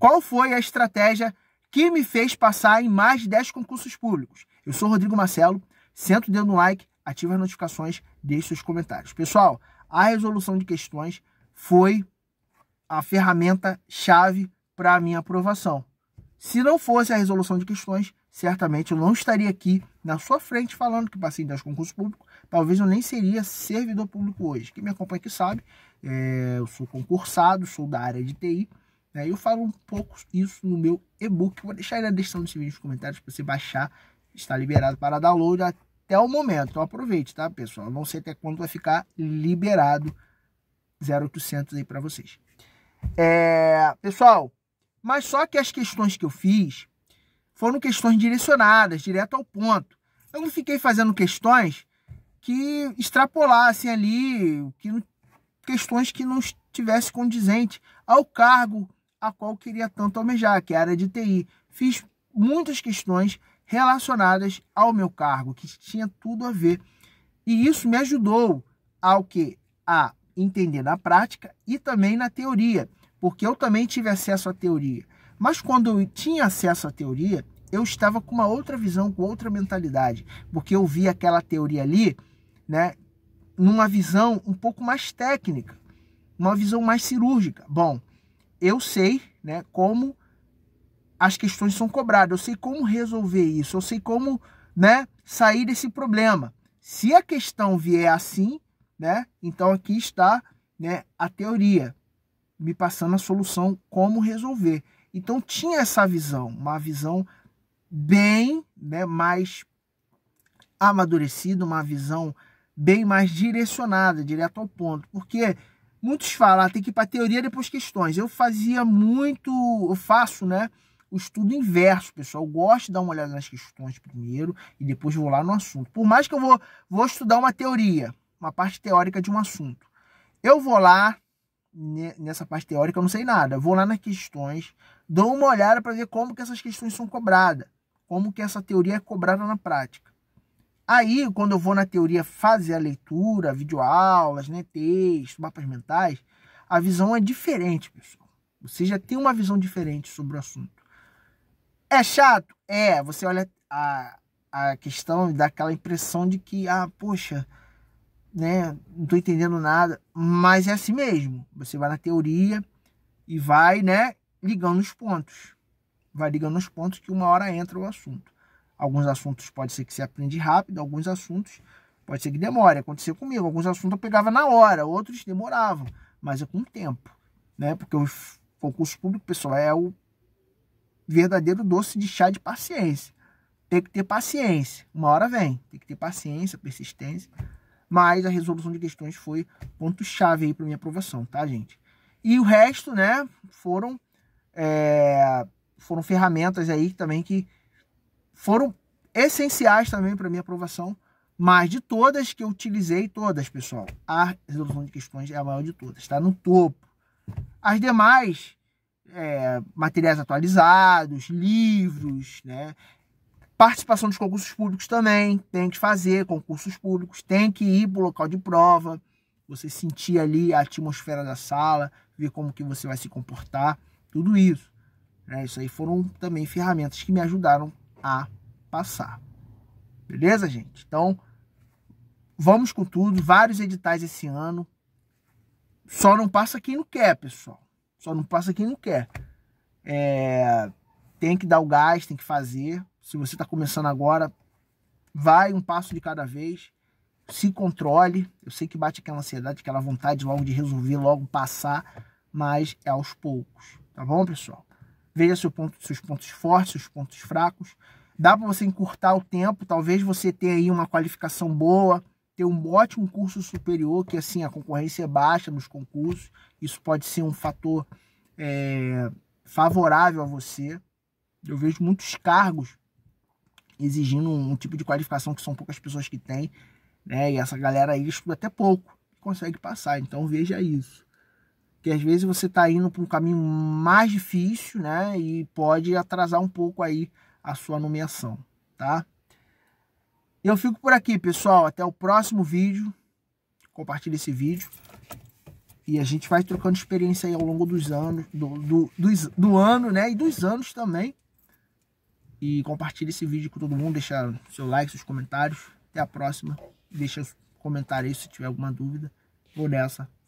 Qual foi a estratégia que me fez passar em mais de 10 concursos públicos? Eu sou Rodrigo Marcelo, senta o dedo no like, ativa as notificações, deixe seus comentários. Pessoal, a resolução de questões foi a ferramenta chave para a minha aprovação. Se não fosse a resolução de questões, certamente eu não estaria aqui na sua frente falando que passei em 10 concursos públicos. Talvez eu nem seria servidor público hoje. Quem me acompanha aqui sabe, é, eu sou concursado, sou da área de TI. Né? Eu falo um pouco isso no meu e-book. Vou deixar aí na descrição desse vídeo nos comentários para você baixar. Está liberado para download até o momento. Então aproveite, tá, pessoal? Não sei até quando vai ficar liberado 0800 aí para vocês. É, pessoal, mas só que as questões que eu fiz foram questões direcionadas, direto ao ponto. Eu não fiquei fazendo questões que extrapolassem ali, que questões que não estivesse condizente ao cargo a qual queria tanto almejar, que era é de TI. Fiz muitas questões relacionadas ao meu cargo, que tinha tudo a ver. E isso me ajudou ao que a entender na prática e também na teoria, porque eu também tive acesso à teoria. Mas quando eu tinha acesso à teoria, eu estava com uma outra visão, com outra mentalidade, porque eu via aquela teoria ali, né, numa visão um pouco mais técnica, uma visão mais cirúrgica. Bom, eu sei né, como as questões são cobradas, eu sei como resolver isso, eu sei como né, sair desse problema. Se a questão vier assim, né, então aqui está né, a teoria me passando a solução como resolver. Então tinha essa visão, uma visão bem né, mais amadurecida, uma visão bem mais direcionada, direto ao ponto, porque Muitos falam, ah, tem que ir para teoria depois questões. Eu fazia muito, eu faço, né? O estudo inverso, pessoal. Eu gosto de dar uma olhada nas questões primeiro e depois vou lá no assunto. Por mais que eu vou, vou estudar uma teoria, uma parte teórica de um assunto. Eu vou lá, nessa parte teórica, eu não sei nada. vou lá nas questões, dou uma olhada para ver como que essas questões são cobradas, como que essa teoria é cobrada na prática. Aí, quando eu vou na teoria fazer a leitura, videoaulas, né, texto, mapas mentais, a visão é diferente, pessoal. Você já tem uma visão diferente sobre o assunto. É chato? É, você olha a, a questão e dá aquela impressão de que, ah, poxa, né, não estou entendendo nada. Mas é assim mesmo. Você vai na teoria e vai, né, ligando os pontos. Vai ligando os pontos que uma hora entra o assunto. Alguns assuntos pode ser que você aprende rápido, alguns assuntos pode ser que demore. Aconteceu comigo, alguns assuntos eu pegava na hora, outros demoravam, mas é com o tempo, né? Porque o concurso público, pessoal, é o verdadeiro doce de chá de paciência. Tem que ter paciência, uma hora vem, tem que ter paciência, persistência. Mas a resolução de questões foi ponto-chave aí para minha aprovação, tá, gente? E o resto, né, foram, é, foram ferramentas aí também que foram essenciais também para minha aprovação, mas de todas que eu utilizei, todas, pessoal, a resolução de questões é a maior de todas, está no topo. As demais, é, materiais atualizados, livros, né? Participação dos concursos públicos também, tem que fazer concursos públicos, tem que ir para o local de prova, você sentir ali a atmosfera da sala, ver como que você vai se comportar, tudo isso. Né? Isso aí foram também ferramentas que me ajudaram a passar. Beleza, gente? Então, vamos com tudo. Vários editais esse ano. Só não passa quem não quer, pessoal. Só não passa quem não quer. É... Tem que dar o gás, tem que fazer. Se você está começando agora, vai um passo de cada vez. Se controle. Eu sei que bate aquela ansiedade, aquela vontade logo de resolver, logo passar. Mas é aos poucos. Tá bom, pessoal? veja seu ponto, seus pontos fortes, seus pontos fracos. Dá para você encurtar o tempo, talvez você tenha aí uma qualificação boa, ter um ótimo curso superior, que assim a concorrência é baixa nos concursos, isso pode ser um fator é, favorável a você. Eu vejo muitos cargos exigindo um, tipo de qualificação que são poucas pessoas que têm, né? E essa galera aí estuda até pouco, consegue passar, então veja isso que às vezes você está indo para um caminho mais difícil, né? E pode atrasar um pouco aí a sua nomeação, tá? Eu fico por aqui, pessoal. Até o próximo vídeo. Compartilhe esse vídeo. E a gente vai trocando experiência aí ao longo dos anos, do, do, do, do ano, né? E dos anos também. E compartilhe esse vídeo com todo mundo. Deixa seu like, seus comentários. Até a próxima. Deixa comentário aí se tiver alguma dúvida. Vou nessa.